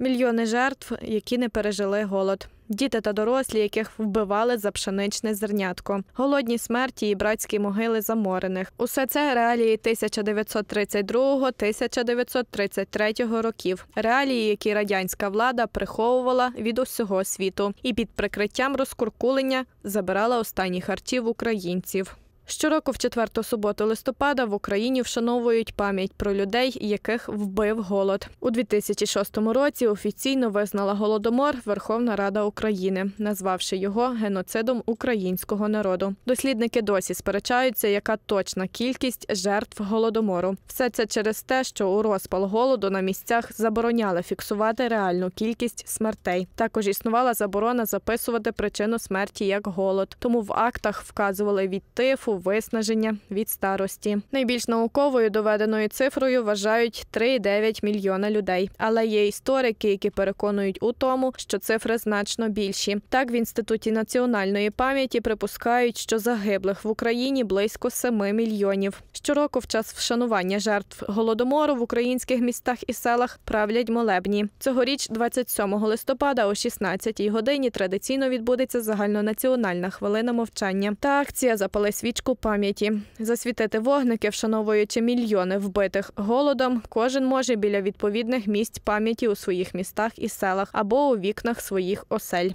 Мільйони жертв, які не пережили голод. Діти та дорослі, яких вбивали за пшеничне зернятко, голодні смерті і братські могили заморених. Усе це реалії 1932-1933 років. Реалії, які радянська влада приховувала від усього світу, і під прикриттям розкуркулення забирала останні харчів українців. Щороку, в четверту суботу листопада, в Україні вшановують пам'ять про людей, яких вбив голод. У 2006 році офіційно визнала голодомор Верховна Рада України, назвавши його геноцидом українського народу. Дослідники досі сперечаються, яка точна кількість жертв голодомору. Все це через те, що у розпал голоду на місцях забороняли фіксувати реальну кількість смертей. Також існувала заборона записувати причину смерті як голод. Тому в актах вказували від тифу виснаження від старості. Найбільш науковою доведеною цифрою вважають 3,9 мільйона людей. Але є історики, які переконують у тому, що цифри значно більші. Так в інституті національної пам'яті припускають, що загиблих в Україні близько 7 мільйонів. Щороку в час вшанування жертв голодомору в українських містах і селах правлять молебні. Цьогоріч, 27 листопада, о 16 годині, традиційно відбудеться загальнонаціональна хвилина мовчання. Та акція запали свічку дошку пам'яті. Засвітити вогники, вшановуючи мільйони вбитих голодом, кожен може біля відповідних місць пам'яті у своїх містах і селах або у вікнах своїх осель.